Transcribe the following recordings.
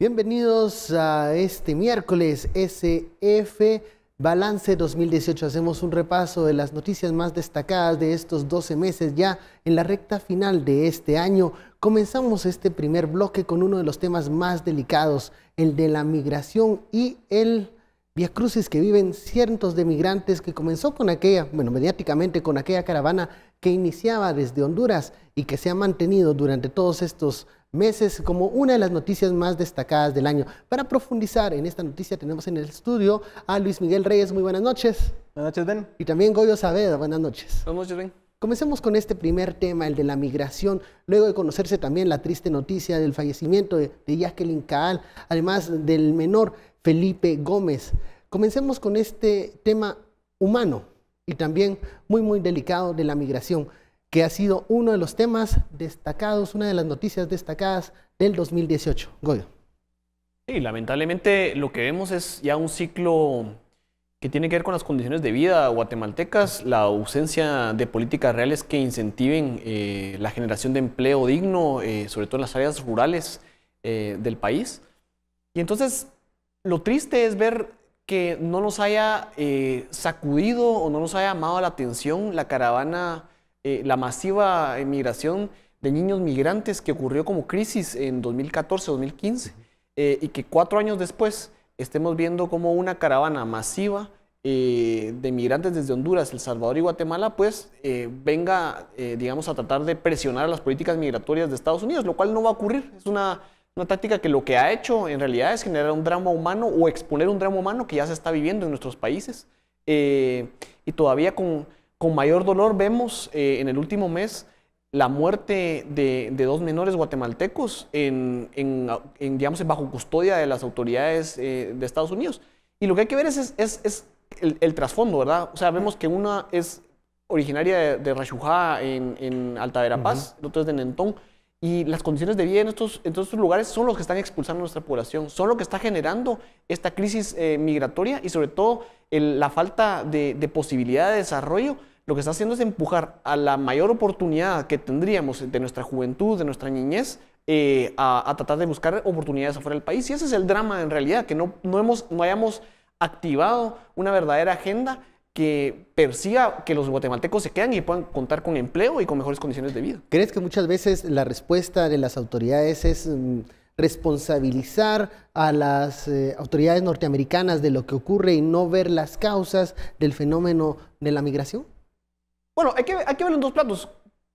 Bienvenidos a este miércoles SF Balance 2018. Hacemos un repaso de las noticias más destacadas de estos 12 meses ya en la recta final de este año. Comenzamos este primer bloque con uno de los temas más delicados, el de la migración y el viacrucis que viven cientos de migrantes que comenzó con aquella, bueno, mediáticamente con aquella caravana que iniciaba desde Honduras y que se ha mantenido durante todos estos meses como una de las noticias más destacadas del año. Para profundizar en esta noticia tenemos en el estudio a Luis Miguel Reyes, muy buenas noches. Buenas noches, Ben. Y también Goyo Saavedra, buenas noches. Buenas noches, Ben. Comencemos con este primer tema, el de la migración, luego de conocerse también la triste noticia del fallecimiento de, de Jacqueline Caal, además del menor Felipe Gómez. Comencemos con este tema humano y también muy, muy delicado de la migración que ha sido uno de los temas destacados, una de las noticias destacadas del 2018. Goyo. Sí, lamentablemente lo que vemos es ya un ciclo que tiene que ver con las condiciones de vida guatemaltecas, la ausencia de políticas reales que incentiven eh, la generación de empleo digno, eh, sobre todo en las áreas rurales eh, del país. Y entonces lo triste es ver que no nos haya sacudido o no nos haya llamado la atención la caravana eh, la masiva emigración de niños migrantes que ocurrió como crisis en 2014-2015 eh, y que cuatro años después estemos viendo como una caravana masiva eh, de migrantes desde Honduras, El Salvador y Guatemala, pues venga, digamos, a tratar de presionar las políticas migratorias de Estados Unidos, lo cual no va a ocurrir. Es una, una táctica que lo que ha hecho en realidad es generar un drama humano o exponer un drama humano que ya se está viviendo en nuestros países y todavía con con mayor dolor vemos eh, en el último mes la muerte de, dos menores guatemaltecos en, en, en, digamos, bajo custodia de las autoridades eh, de Estados Unidos. Y lo que hay que ver es, es, es, el, trasfondo, ¿verdad? O sea, vemos que una es originaria de, de en, en Alta Verapaz, uh otro es de Nentón. Y las condiciones de vida en estos, en estos lugares son los que están expulsando a nuestra población, son lo que está generando esta crisis eh, migratoria y sobre todo la falta de, de posibilidad de desarrollo lo que está haciendo es empujar a la mayor oportunidad que tendríamos de nuestra juventud, de nuestra niñez, eh, a, tratar de buscar oportunidades afuera del país. Y ese es el drama en realidad, que no, hemos, no hayamos activado una verdadera agenda que persiga que los guatemaltecos se quedan y puedan contar con empleo y con mejores condiciones de vida. ¿Crees que muchas veces la respuesta de las autoridades es mm, responsabilizar a las eh, autoridades norteamericanas de lo que ocurre y no ver las causas del fenómeno de la migración? Bueno, hay que, hay verlo en dos platos.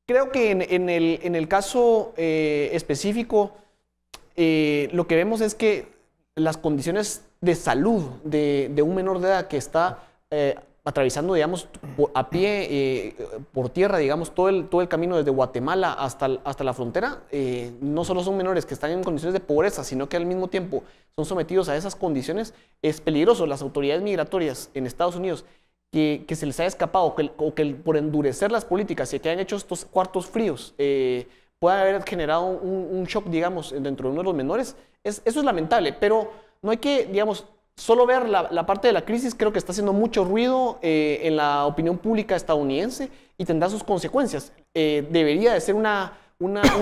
Creo que en, el, caso eh, específico, eh, lo que vemos es que las condiciones de salud de, un menor de edad que está eh, atravesando, digamos, a pie, por tierra, digamos, todo el, camino desde Guatemala hasta la frontera, no solo son menores que están en condiciones de pobreza, sino que al mismo tiempo son sometidos a esas condiciones, es peligroso. Las autoridades migratorias en Estados Unidos que, se les haya escapado o que, por endurecer las políticas y que hayan hecho estos cuartos fríos eh, pueda haber generado un, shock, digamos, dentro de uno de los menores, eso es lamentable, pero no hay que, digamos, solo ver la, parte de la crisis creo que está haciendo mucho ruido eh, en la opinión pública estadounidense y tendrá sus consecuencias. Eh, debería de ser un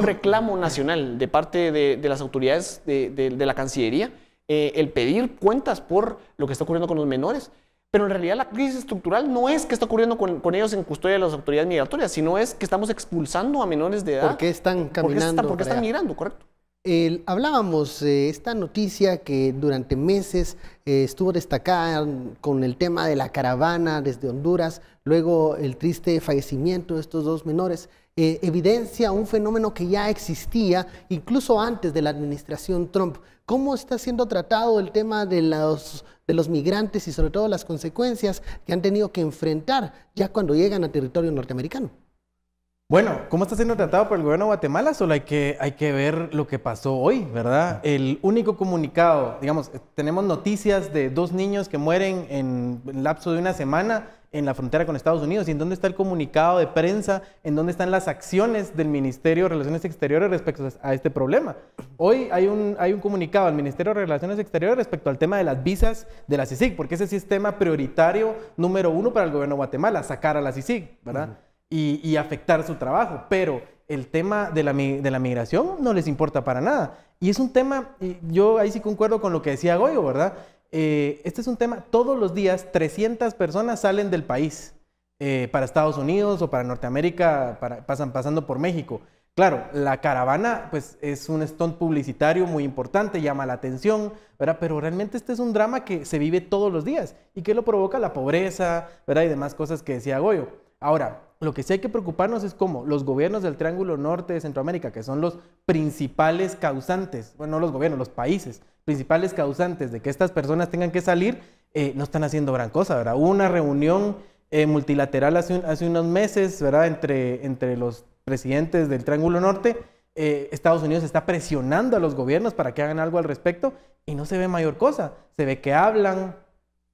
reclamo nacional de parte de, las autoridades de, la Cancillería el pedir cuentas por lo que está ocurriendo con los menores. Pero en realidad la crisis estructural no es que está ocurriendo con, ellos en custodia de las autoridades migratorias, sino es que estamos expulsando a menores de edad. ¿Por qué están caminando. ¿Por qué están migrando, correcto. hablábamos de esta noticia que durante meses eh, estuvo destacada con el tema de la caravana desde Honduras, luego el triste fallecimiento de estos dos menores. Eh, evidencia un fenómeno que ya existía incluso antes de la administración Trump. ¿Cómo está siendo tratado el tema de los, de los migrantes y sobre todo las consecuencias que han tenido que enfrentar ya cuando llegan a territorio norteamericano? Bueno, ¿cómo está siendo tratado por el gobierno de Guatemala? Solo hay que, hay que ver lo que pasó hoy, ¿verdad? Ah. El único comunicado, digamos, tenemos noticias de dos niños que mueren en el lapso de una semana en la frontera con Estados Unidos. ¿Y en dónde está el comunicado de prensa? ¿En dónde están las acciones del Ministerio de Relaciones Exteriores respecto a este problema? Hoy hay un, hay un comunicado al Ministerio de Relaciones Exteriores respecto al tema de las visas de la CICIG, porque ese es el sistema prioritario número uno para el gobierno de Guatemala, sacar a la CICIG, ¿verdad? y, afectar su trabajo, pero el tema de la, de la, migración no les importa para nada. Y es un tema, yo ahí sí concuerdo con lo que decía Goyo, ¿verdad? Eh, este es un tema, todos los días 300 personas salen del país eh, para Estados Unidos o para Norteamérica, pasan pasando por México. Claro, la caravana pues es un stunt publicitario muy importante, llama la atención, ¿verdad? Pero realmente este es un drama que se vive todos los días y que lo provoca la pobreza, ¿verdad? Y demás cosas que decía Goyo. Ahora, lo que sí hay que preocuparnos es cómo los gobiernos del Triángulo Norte de Centroamérica, que son los principales causantes, bueno, no los gobiernos, los países, principales causantes de que estas personas tengan que salir, eh, no están haciendo gran cosa, ¿verdad? Hubo una reunión eh, multilateral hace, unos meses, ¿verdad? Entre, entre los presidentes del Triángulo Norte. Eh, Estados Unidos está presionando a los gobiernos para que hagan algo al respecto y no se ve mayor cosa. Se ve que hablan,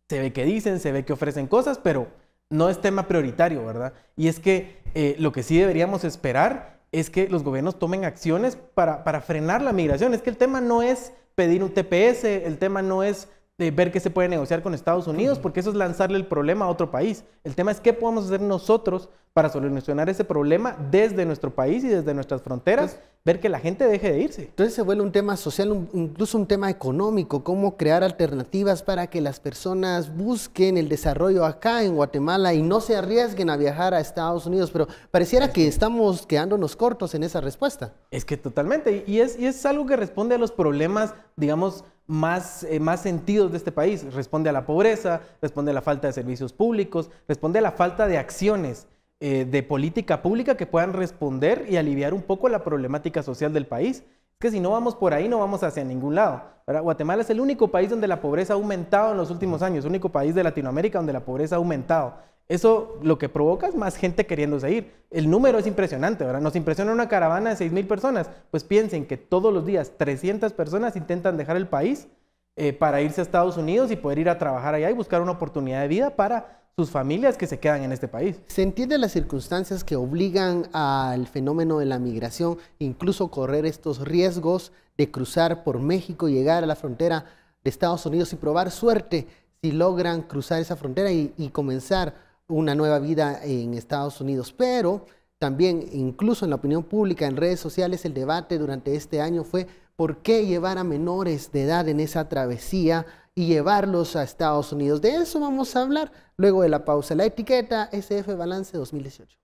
se ve que dicen, se ve que ofrecen cosas, pero no es tema prioritario, ¿verdad? Y es que eh, lo que sí deberíamos esperar es que los gobiernos tomen acciones para, para frenar la migración. Es que el tema no es pedir un TPS, el tema no es de ver qué se puede negociar con Estados Unidos, porque eso es lanzarle el problema a otro país. El tema es qué podemos hacer nosotros para solucionar ese problema desde nuestro país y desde nuestras fronteras, ver que la gente deje de irse. Entonces se vuelve un tema social, incluso un tema económico, cómo crear alternativas para que las personas busquen el desarrollo acá en Guatemala y no se arriesguen a viajar a Estados Unidos, pero pareciera que estamos quedándonos cortos en esa respuesta. Es que totalmente, y es, y es algo que responde a los problemas, digamos, más, eh, más sentidos de este país. Responde a la pobreza, responde a la falta de servicios públicos, responde a la falta de acciones eh, de política pública que puedan responder y aliviar un poco la problemática social del país. Es que si no vamos por ahí, no vamos hacia ningún lado. Guatemala es el único país donde la pobreza ha aumentado en los últimos años, el único país de Latinoamérica donde la pobreza ha aumentado. Eso lo que provoca es más gente queriéndose ir. El número es impresionante, ¿verdad? Nos impresiona una caravana de 6.000 personas. Pues piensen que todos los días 300 personas intentan dejar el país eh, para irse a Estados Unidos y poder ir a trabajar allá y buscar una oportunidad de vida para sus familias que se quedan en este país. Se entienden las circunstancias que obligan al fenómeno de la migración, incluso correr estos riesgos de cruzar por México, llegar a la frontera de Estados Unidos y probar suerte si logran cruzar esa frontera y comenzar una nueva vida en Estados Unidos. Pero también, incluso en la opinión pública, en redes sociales, el debate durante este año fue por qué llevar a menores de edad en esa travesía y llevarlos a Estados Unidos. De eso vamos a hablar luego de la pausa. La etiqueta SF Balance 2018.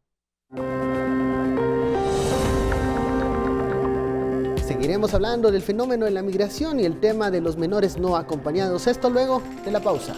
Seguiremos hablando del fenómeno de la migración y el tema de los menores no acompañados. Esto luego de la pausa.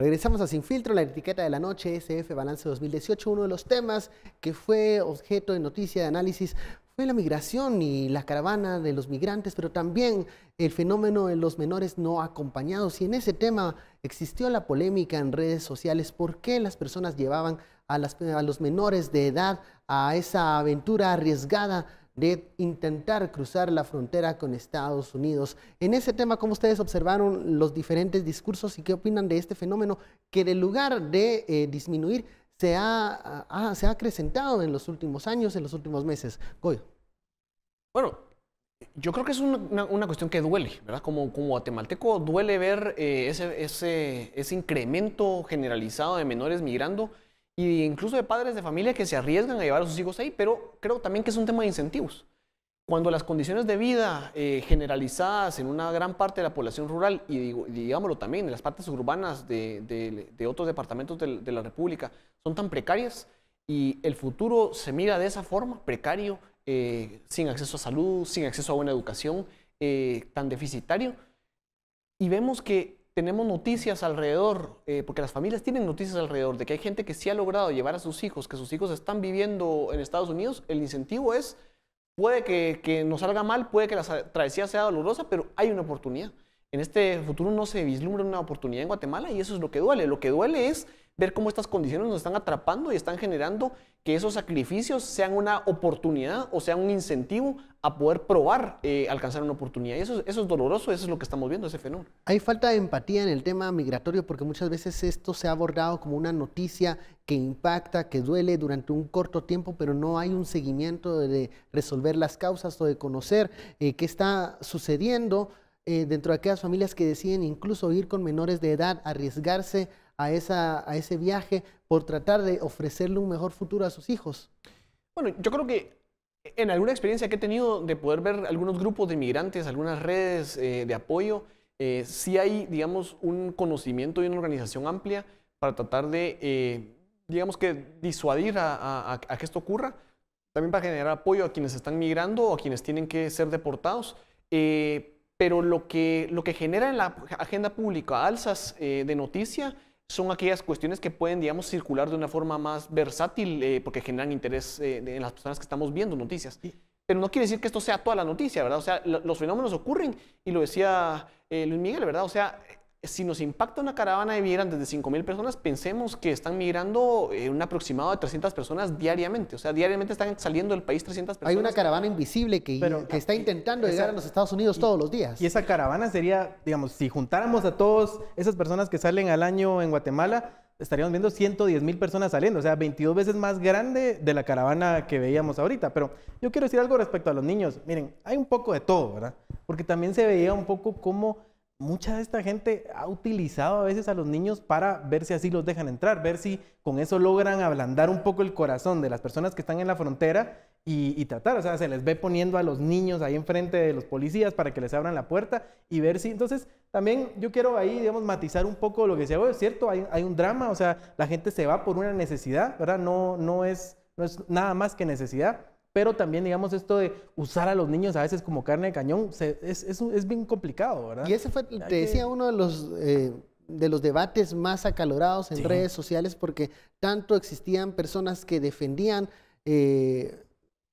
Regresamos a Sin Filtro, la etiqueta de la noche, SF Balance 2018. Uno de los temas que fue objeto de noticia, de análisis, fue la migración y la caravana de los migrantes, pero también el fenómeno de los menores no acompañados. Y en ese tema existió la polémica en redes sociales, por qué las personas llevaban a, las, a los menores de edad a esa aventura arriesgada de intentar cruzar la frontera con Estados Unidos. En ese tema, ¿cómo ustedes observaron los diferentes discursos y qué opinan de este fenómeno que en lugar de eh, disminuir se ha, ah, se ha acrecentado en los últimos años, en los últimos meses? Bueno, yo creo que es una, cuestión que duele, ¿verdad? Como, como guatemalteco duele ver eh, ese, ese, ese incremento generalizado de menores migrando y incluso de padres de familia que se arriesgan a llevar a sus hijos ahí, pero creo también que es un tema de incentivos. Cuando las condiciones de vida eh, generalizadas en una gran parte de la población rural, y digámoslo también en las partes urbanas de, otros departamentos de, la República, son tan precarias y el futuro se mira de esa forma, precario, eh, sin acceso a salud, sin acceso a buena educación, eh, tan deficitario. Y vemos que tenemos noticias alrededor, eh, porque las familias tienen noticias alrededor, de que hay gente que sí ha logrado llevar a sus hijos, que sus hijos están viviendo en Estados Unidos, el incentivo es, puede que, que nos salga mal, puede que la travesía sea dolorosa, pero hay una oportunidad. En este futuro no se vislumbra una oportunidad en Guatemala y eso es lo que duele. Lo que duele es ver cómo estas condiciones nos están atrapando y están generando que esos sacrificios sean una oportunidad o sea un incentivo a poder probar eh, alcanzar una oportunidad. eso, eso es doloroso, eso es lo que estamos viendo, ese fenómeno. Hay falta de empatía en el tema migratorio porque muchas veces esto se ha abordado como una noticia que impacta, que duele durante un corto tiempo, pero no hay un seguimiento de resolver las causas o de conocer eh, qué está sucediendo eh, dentro de aquellas familias que deciden incluso ir con menores de edad, arriesgarse a, ese viaje por tratar de ofrecerle un mejor futuro a sus hijos? Bueno, yo creo que en alguna experiencia que he tenido de poder ver algunos grupos de migrantes, algunas redes eh, de apoyo, eh, sí hay, digamos, un conocimiento y una organización amplia para tratar de, eh, digamos que, disuadir a, que esto ocurra, también para generar apoyo a quienes están migrando o a quienes tienen que ser deportados. Eh, pero lo que, lo que genera en la agenda pública alzas de noticia son aquellas cuestiones que pueden, digamos, circular de una forma más versátil eh, porque generan interés eh, en las personas que estamos viendo noticias. Pero no quiere decir que esto sea toda la noticia, ¿verdad? O sea, los fenómenos ocurren y lo decía eh, Luis Miguel, ¿verdad? O sea, si nos impacta una caravana de migrantes de 5.000 personas, pensemos que están migrando eh, un aproximado de 300 personas diariamente. O sea, diariamente están saliendo del país 300 personas. Hay una caravana invisible que, está intentando llegar a los Estados Unidos todos los días. Y esa caravana sería, digamos, si juntáramos a todas esas personas que salen al año en Guatemala, estaríamos viendo 110 mil personas saliendo, o sea, 22 veces más grande de la caravana que veíamos ahorita. Pero yo quiero decir algo respecto a los niños. Miren, hay un poco de todo, ¿verdad? Porque también se veía un poco como mucha de esta gente ha utilizado a veces a los niños para ver si así los dejan entrar, ver si con eso logran ablandar un poco el corazón de las personas que están en la frontera y, tratar, o sea, se les ve poniendo a los niños ahí enfrente de los policías para que les abran la puerta y ver si, entonces también yo quiero ahí, digamos, matizar un poco lo que se es cierto, hay, hay, un drama, o sea, la gente se va por una necesidad, ¿verdad? No, no, es, no es nada más que necesidad, pero también, digamos, esto de usar a los niños a veces como carne de cañón es, bien complicado, ¿verdad? Y ese fue, te decía, uno de los... Eh, de los debates más acalorados en redes sociales porque tanto existían personas que defendían eh,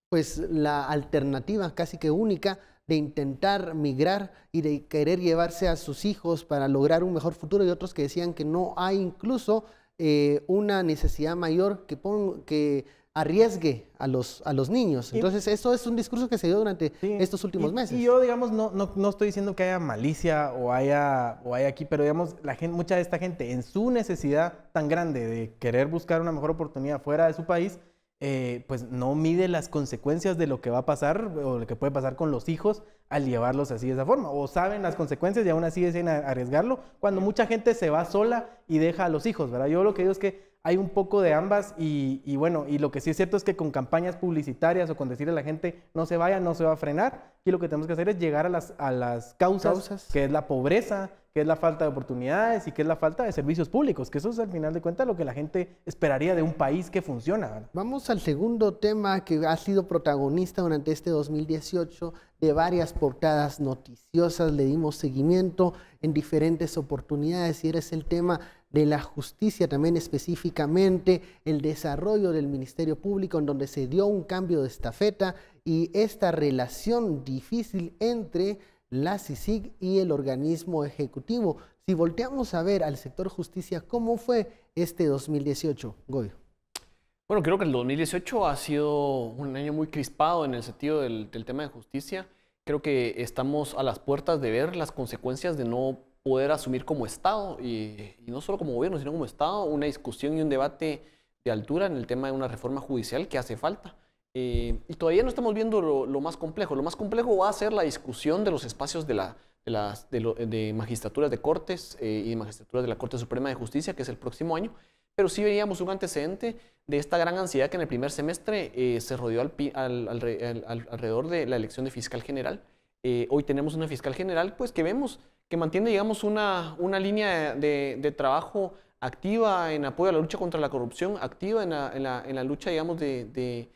pues la alternativa casi que única de intentar migrar y de querer llevarse a sus hijos para lograr un mejor futuro y otros que decían que no hay incluso eh, una necesidad mayor que, que arriesgue a los, a los niños. Entonces, eso es un discurso que se dio durante estos últimos meses. Y yo, digamos, no, no, estoy diciendo que haya malicia o haya, o haya aquí, pero digamos, la gente, mucha de esta gente, en su necesidad tan grande de querer buscar una mejor oportunidad fuera de su país, eh, pues no mide las consecuencias de lo que va a pasar o lo que puede pasar con los hijos al llevarlos así de esa forma. O saben las consecuencias y aún así deciden arriesgarlo, cuando mucha gente se va sola y deja a los hijos, ¿verdad? Yo lo que digo es que hay un poco de ambas y, bueno, y lo que sí es cierto es que con campañas publicitarias o con decirle a la gente no se vaya, no se va a frenar, y lo que tenemos que hacer es llegar a las, a las causas, que es la pobreza, que es la falta de oportunidades y que es la falta de servicios públicos, que eso es al final de cuentas lo que la gente esperaría de un país que funciona. Vamos al segundo tema que ha sido protagonista durante este 2018 de varias portadas noticiosas, le dimos seguimiento en diferentes oportunidades y eres el tema de la justicia también específicamente, el desarrollo del Ministerio Público, en donde se dio un cambio de estafeta y esta relación difícil entre la CICIG y el organismo ejecutivo. Si volteamos a ver al sector justicia, ¿cómo fue este 2018, Goyo? Bueno, creo que el 2018 ha sido un año muy crispado en el sentido del, del tema de justicia. Creo que estamos a las puertas de ver las consecuencias de no poder asumir como Estado, y, no solo como gobierno, sino como Estado, una discusión y un debate de altura en el tema de una reforma judicial que hace falta. Eh, y todavía no estamos viendo lo, más complejo. Lo más complejo va a ser la discusión de los espacios de, la, de, magistraturas de cortes eh, y de magistraturas de la Corte Suprema de Justicia, que es el próximo año. Pero sí veíamos un antecedente de esta gran ansiedad que en el primer semestre eh, se rodeó al, al, al, alrededor de la elección de fiscal general. hoy tenemos una fiscal general pues, que vemos que mantiene, digamos, una, una línea de, de, trabajo activa en apoyo a la lucha contra la corrupción, activa en la, en la, lucha, digamos, de, de,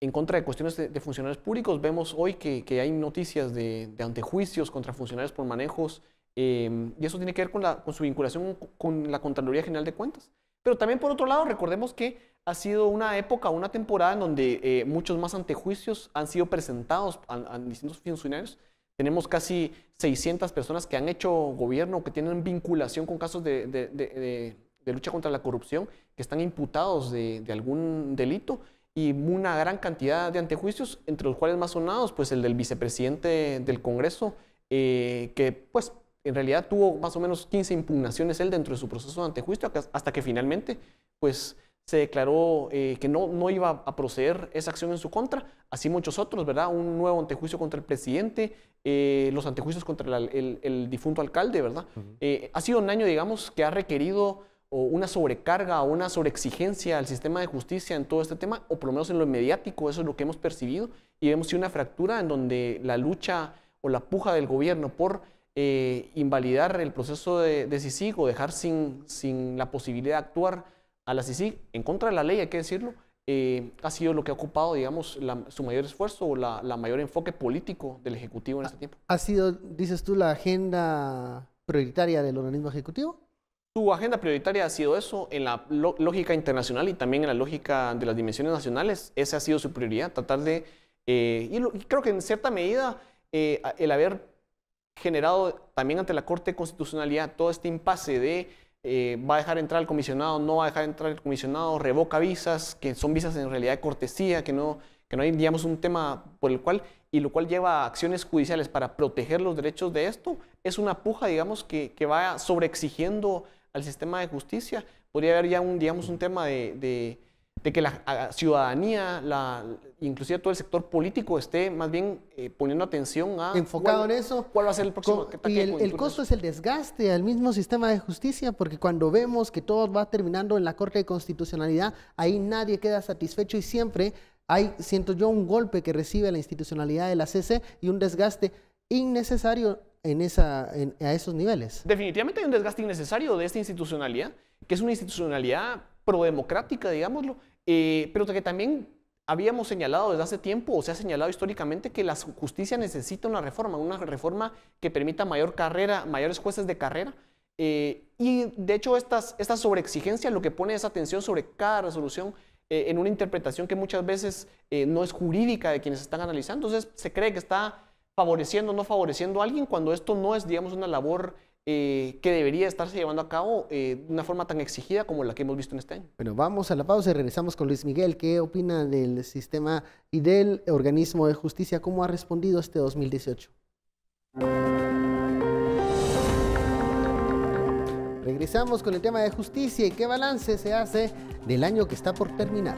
en contra de cuestiones de, funcionarios públicos. Vemos hoy que, que hay noticias de, antejuicios contra funcionarios por manejos, em, y eso tiene que ver con, la, con su vinculación con la Contraloría General de Cuentas. Pero también, por otro lado, recordemos que ha sido una época, una temporada en donde eh, muchos más antejuicios han sido presentados a, a distintos funcionarios tenemos casi 600 personas que han hecho gobierno, que tienen vinculación con casos de, lucha contra la corrupción, que están imputados de, algún delito y una gran cantidad de antejuicios, entre los cuales más sonados, pues el del vicepresidente del Congreso, eh, que pues en realidad tuvo más o menos 15 impugnaciones él dentro de su proceso de antejuicio, hasta que finalmente pues se declaró eh, que no, no iba a proceder esa acción en su contra, así muchos otros, ¿verdad? Un nuevo antejuicio contra el presidente, eh, los antejuicios contra el, difunto alcalde, ¿verdad? Eh, ha sido un año, digamos, que ha requerido una sobrecarga o una sobreexigencia al sistema de justicia en todo este tema, o por lo menos en lo mediático, eso es lo que hemos percibido, y vemos una fractura en donde la lucha o la puja del gobierno por invalidar el proceso de, de o dejar sin, sin la posibilidad de actuar a la CICIG, en contra de la ley, hay que decirlo, eh, ha sido lo que ha ocupado, digamos, su mayor esfuerzo o la, mayor enfoque político del Ejecutivo en este tiempo. ¿Ha sido, dices tú, la agenda prioritaria del organismo ejecutivo? Su agenda prioritaria ha sido eso, en la lógica internacional y también en la lógica de las dimensiones nacionales, esa ha sido su prioridad, tratar de, eh, y, creo que en cierta medida eh, el haber generado también ante la Corte Constitucional Constitucionalidad todo este impasse de eh, va a dejar entrar al comisionado, no va a dejar entrar el comisionado, revoca visas, que son visas en realidad de cortesía, que no, que no hay, digamos, un tema por el cual, y lo cual lleva a acciones judiciales para proteger los derechos de esto, es una puja, digamos, que, que va sobreexigiendo al sistema de justicia. Podría haber ya un, digamos, un tema de de que la ciudadanía, la, inclusive todo el sector político esté más bien eh, poniendo atención a... Enfocado en eso. ¿Cuál va a ser el próximo? y el, costo es el desgaste al mismo sistema de justicia, porque cuando vemos que todo va terminando en la Corte de Constitucionalidad, ahí nadie queda satisfecho y siempre hay, siento yo, un golpe que recibe la institucionalidad de la CC y un desgaste innecesario en esa, a esos niveles. Definitivamente hay un desgaste innecesario de esta institucionalidad, que es una institucionalidad prodemocrática, digámoslo, eh, pero que también habíamos señalado desde hace tiempo, o se ha señalado históricamente, que la justicia necesita una reforma, una reforma que permita mayor carrera, mayores jueces de carrera. Eh, y de hecho, estas, esta sobreexigencia lo que pone esa atención sobre cada resolución eh, en una interpretación que muchas veces no es jurídica de quienes están analizando. Entonces, se cree que está favoreciendo o no favoreciendo a alguien cuando esto no es, digamos, una labor eh, que debería estarse llevando a cabo eh, de una forma tan exigida como la que hemos visto en este año. Bueno, vamos a la pausa y regresamos con Luis Miguel. ¿Qué opina del sistema y del organismo de justicia? ¿Cómo ha respondido este 2018? Regresamos con el tema de justicia y qué balance se hace del año que está por terminar.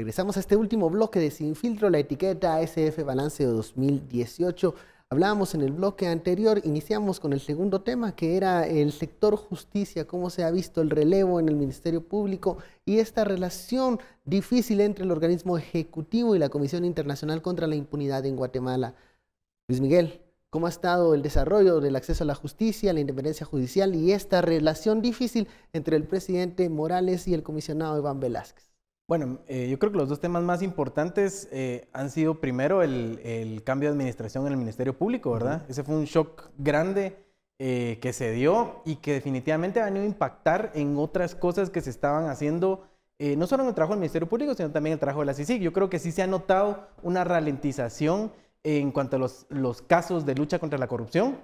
Regresamos a este último bloque de Sin Filtro, la etiqueta SF Balance de 2018. Hablábamos en el bloque anterior, iniciamos con el segundo tema, que era el sector justicia, cómo se ha visto el relevo en el Ministerio Público y esta relación difícil entre el organismo ejecutivo y la Comisión Internacional contra la Impunidad en Guatemala. Luis Miguel, ¿cómo ha estado el desarrollo del acceso a la justicia, la independencia judicial y esta relación difícil entre el presidente Morales y el comisionado Iván Velázquez? Bueno, eh, yo creo que los dos temas más importantes eh, han sido primero el, cambio de administración en el Ministerio Público, ¿verdad? Ese fue un shock grande eh, que se dio y que definitivamente ha venido a impactar en otras cosas que se estaban haciendo, no solo en el trabajo del Ministerio Público, sino también en el trabajo de la CICIG. Yo creo que sí se ha notado una ralentización en cuanto a los casos de lucha contra la corrupción.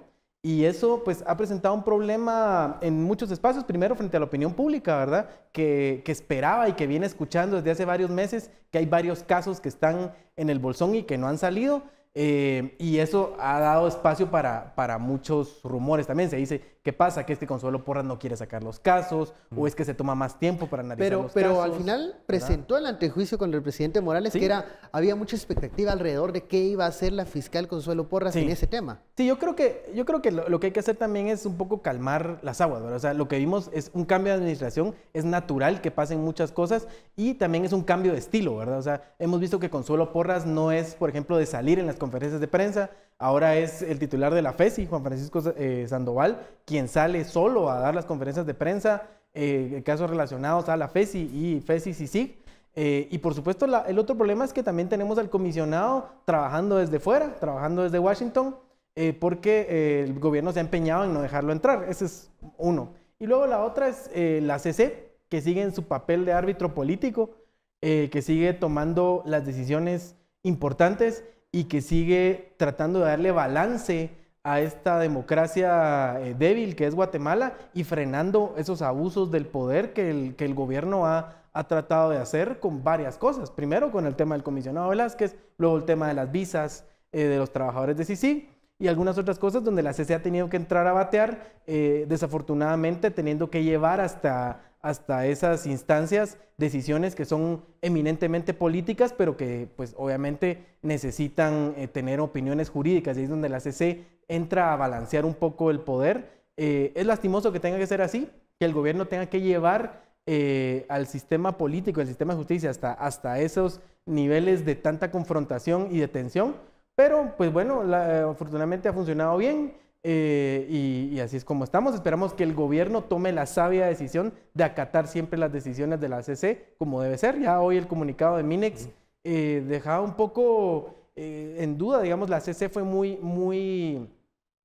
Y eso pues ha presentado un problema en muchos espacios, primero frente a la opinión pública, ¿verdad? Que, esperaba y que viene escuchando desde hace varios meses que hay varios casos que están en el bolsón y que no han salido. Eh, y eso ha dado espacio para, para muchos rumores. También se dice ¿Qué pasa? Que este Consuelo Porras no quiere sacar los casos o mm. es que se toma más tiempo para analizar los pero casos. Pero al final presentó el antejuicio con el presidente Morales, que era, había mucha expectativa alrededor de qué iba a hacer la fiscal Consuelo Porras en ese tema. Sí, yo creo que, yo creo que lo, lo, que hay que hacer también es un poco calmar las aguas, ¿verdad? O sea, lo que vimos es un cambio de administración, es natural que pasen muchas cosas y también es un cambio de estilo, ¿verdad? O sea, hemos visto que Consuelo Porras no es, por ejemplo, de salir en las conferencias de prensa, Ahora es el titular de la FESI, Juan Francisco eh, Sandoval, quien sale solo a dar las conferencias de prensa, eh, casos relacionados a la FESI y FESI y eh, y por supuesto, el otro problema es que también tenemos al comisionado trabajando desde fuera, trabajando desde Washington, porque el gobierno se ha empeñado en no dejarlo entrar. Ese es uno. Y luego la otra es la CC, que sigue en su papel de árbitro político, que sigue tomando las decisiones importantes y que sigue tratando de darle balance a esta democracia eh, débil que es Guatemala y frenando esos abusos del poder que el, que el gobierno ha, tratado de hacer con varias cosas. Primero con el tema del comisionado Velázquez, luego el tema de las visas eh, de los trabajadores de Sisi y algunas otras cosas donde la CC ha tenido que entrar a batear, eh, desafortunadamente teniendo que llevar hasta hasta esas instancias decisiones que son eminentemente políticas, pero que pues obviamente necesitan eh, tener opiniones jurídicas y es donde la CC entra a balancear un poco el poder. Eh, es lastimoso que tenga que ser así, que el gobierno tenga que llevar eh, al sistema político, al sistema de justicia hasta, hasta esos niveles de tanta confrontación y de tensión, pero pues bueno, afortunadamente ha funcionado bien. Eh, y, así es como estamos. Esperamos que el gobierno tome la sabia decisión de acatar siempre las decisiones de la CC como debe ser. Ya hoy el comunicado de Minex eh, dejaba un poco eh, en duda, digamos, la CC fue muy, muy,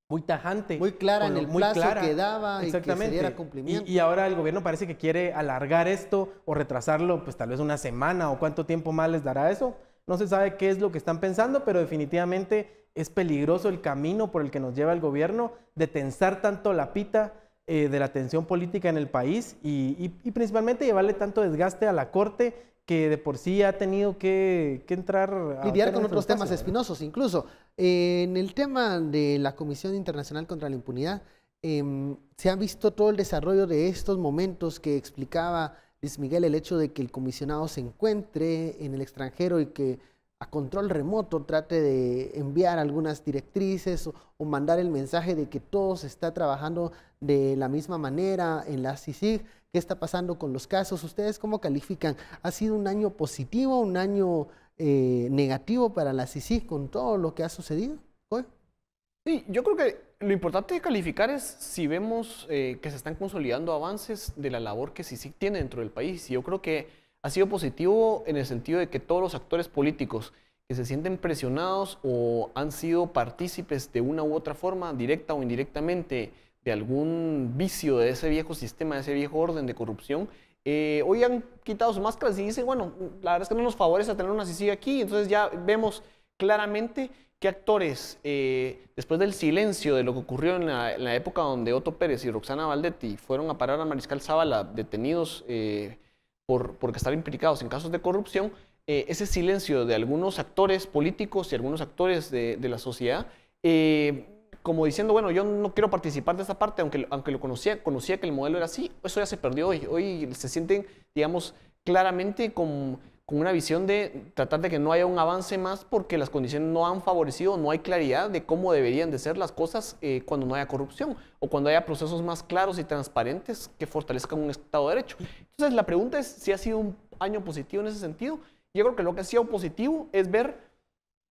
muy tajante. Muy clara en el plazo que daba Exactamente. y que se cumplimiento. y, ahora el gobierno parece que quiere alargar esto o retrasarlo, pues tal vez una semana o cuánto tiempo más les dará eso. No se sabe qué es lo que están pensando, pero definitivamente es peligroso el camino por el que nos lleva el gobierno de tensar tanto la pita eh, de la tensión política en el país y, principalmente llevarle tanto desgaste a la Corte que de por sí ha tenido que, entrar a... Lidiar con otros temas espinosos incluso. Eh, en el tema de la Comisión Internacional contra la Impunidad, em, se ha visto todo el desarrollo de estos momentos que explicaba Luis Miguel, el hecho de que el comisionado se encuentre en el extranjero y que a control remoto trate de enviar algunas directrices o, mandar el mensaje de que todo se está trabajando de la misma manera en la CICIG, qué está pasando con los casos, ustedes cómo califican, ha sido un año positivo, un año eh, negativo para la CICIG con todo lo que ha sucedido. Sí, yo creo que lo importante de calificar es si vemos eh, que se están consolidando avances de la labor que CICIG tiene dentro del país. Y yo creo que ha sido positivo en el sentido de que todos los actores políticos que se sienten presionados o han sido partícipes de una u otra forma, directa o indirectamente, de algún vicio de ese viejo sistema, de ese viejo orden de corrupción, eh, hoy han quitado sus máscaras y dicen, bueno, la verdad es que no nos favorece tener una CICIG aquí, entonces ya vemos claramente qué actores, eh, después del silencio de lo que ocurrió en la, época donde Otto Pérez y Roxana Valdetti fueron a parar al Mariscal Zavala detenidos, eh, por, porque estar implicados en casos de corrupción, eh, ese silencio de algunos actores políticos y algunos actores de, la sociedad, eh, como diciendo, bueno, yo no quiero participar de esa parte, aunque, aunque lo conocía, conocía que el modelo era así, eso ya se perdió hoy. Hoy se sienten, digamos, claramente como con una visión de tratar de que no haya un avance más porque las condiciones no han favorecido, no hay claridad de cómo deberían de ser las cosas eh, cuando no haya corrupción o cuando haya procesos más claros y transparentes que fortalezcan un Estado de Derecho. Entonces la pregunta es si ha sido un año positivo en ese sentido. Yo creo que lo que ha sido positivo es ver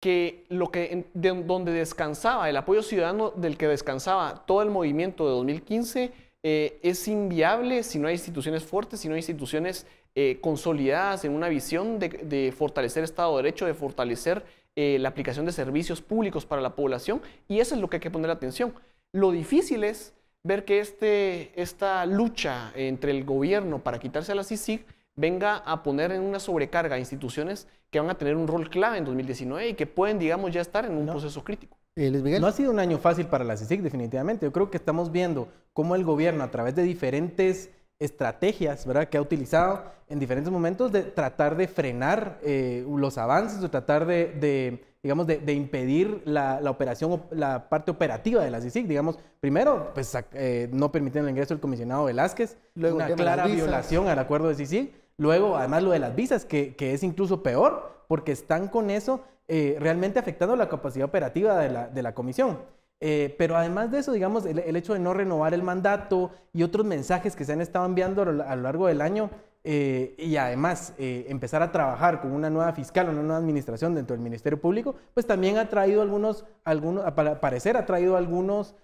que lo que donde descansaba el apoyo ciudadano del que descansaba todo el movimiento de 2015 eh, es inviable si no hay instituciones fuertes, si no hay instituciones eh, consolidadas en una visión de, fortalecer fortalecer Estado de Derecho, de fortalecer eh, la aplicación de servicios públicos para la población, y eso es lo que hay que poner atención. Lo difícil es ver que este, esta lucha entre el gobierno para quitarse a la CICIG venga a poner en una sobrecarga a instituciones que van a tener un rol clave en 2019 y que pueden, digamos, ya estar en un proceso crítico. Eh, no ha sido un año fácil para la CICIG, definitivamente. Yo creo que estamos viendo cómo el gobierno, a través de diferentes estrategias ¿verdad? que ha utilizado en diferentes momentos de tratar de frenar eh, los avances, de tratar de, digamos, de, impedir la, operación, la parte operativa de la CICIG. Digamos, primero, pues eh, no permitiendo el ingreso del comisionado Velázquez, una clara violación al acuerdo de CICIG. Luego, además, lo de las visas, que, es incluso peor, porque están con eso eh, realmente afectando la capacidad operativa de la, de la comisión. Eh, pero además de eso, digamos, el, hecho de no renovar el mandato y otros mensajes que se han estado enviando a lo, largo del año, eh, y además eh, empezar a trabajar con una nueva fiscal, o una nueva administración dentro del Ministerio Público, pues también ha traído algunos, algunos parecer ha traído algunos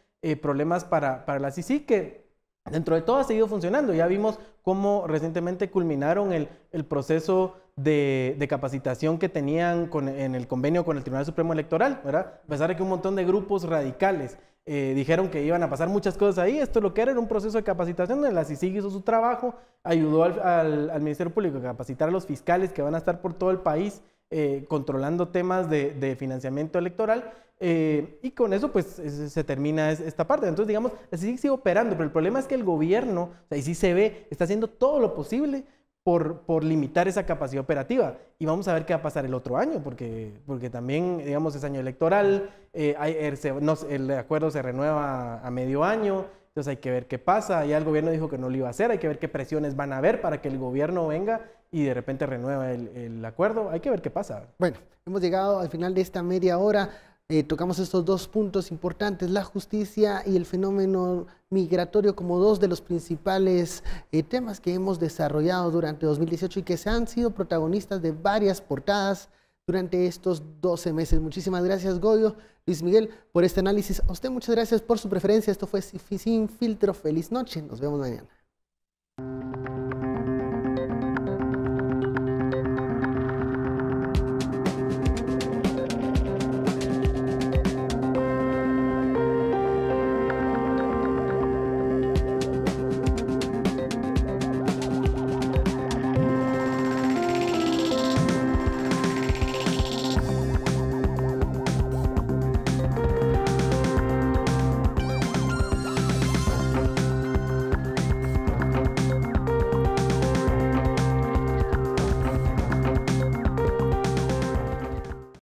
problemas para, para la CICI que dentro de todo ha seguido funcionando. Ya vimos cómo recientemente culminaron el, proceso de, capacitación que tenían con, en el convenio con el Tribunal Supremo Electoral, ¿verdad? A pesar de que un montón de grupos radicales eh, dijeron que iban a pasar muchas cosas ahí, esto lo que era era un proceso de capacitación donde la CICIG hizo su trabajo, ayudó al Ministerio Público a capacitar a los fiscales que van a estar por todo el país eh, controlando temas de, financiamiento electoral. Eh, y con eso pues se termina esta parte. Entonces digamos, así sigue operando, pero el problema es que el gobierno, ahí sí se ve, está haciendo todo lo posible por, por, limitar esa capacidad operativa. Y vamos a ver qué va a pasar el otro año, porque, porque también, digamos, es año electoral, el, eh, er, el acuerdo se renueva a medio año, entonces hay que ver qué pasa. Ya el gobierno dijo que no lo iba a hacer, hay que ver qué presiones van a haber para que el gobierno venga y de repente renueva el, acuerdo. Hay que ver qué pasa. Bueno, hemos llegado al final de esta media hora. Eh, tocamos estos dos puntos importantes, la justicia y el fenómeno migratorio como dos de los principales eh, temas que hemos desarrollado durante 2018 y que se han sido protagonistas de varias portadas durante estos 12 meses. Muchísimas gracias, Goyo, Luis Miguel, por este análisis. A usted muchas gracias por su preferencia. Esto fue Sin Filtro. Feliz noche. Nos vemos mañana.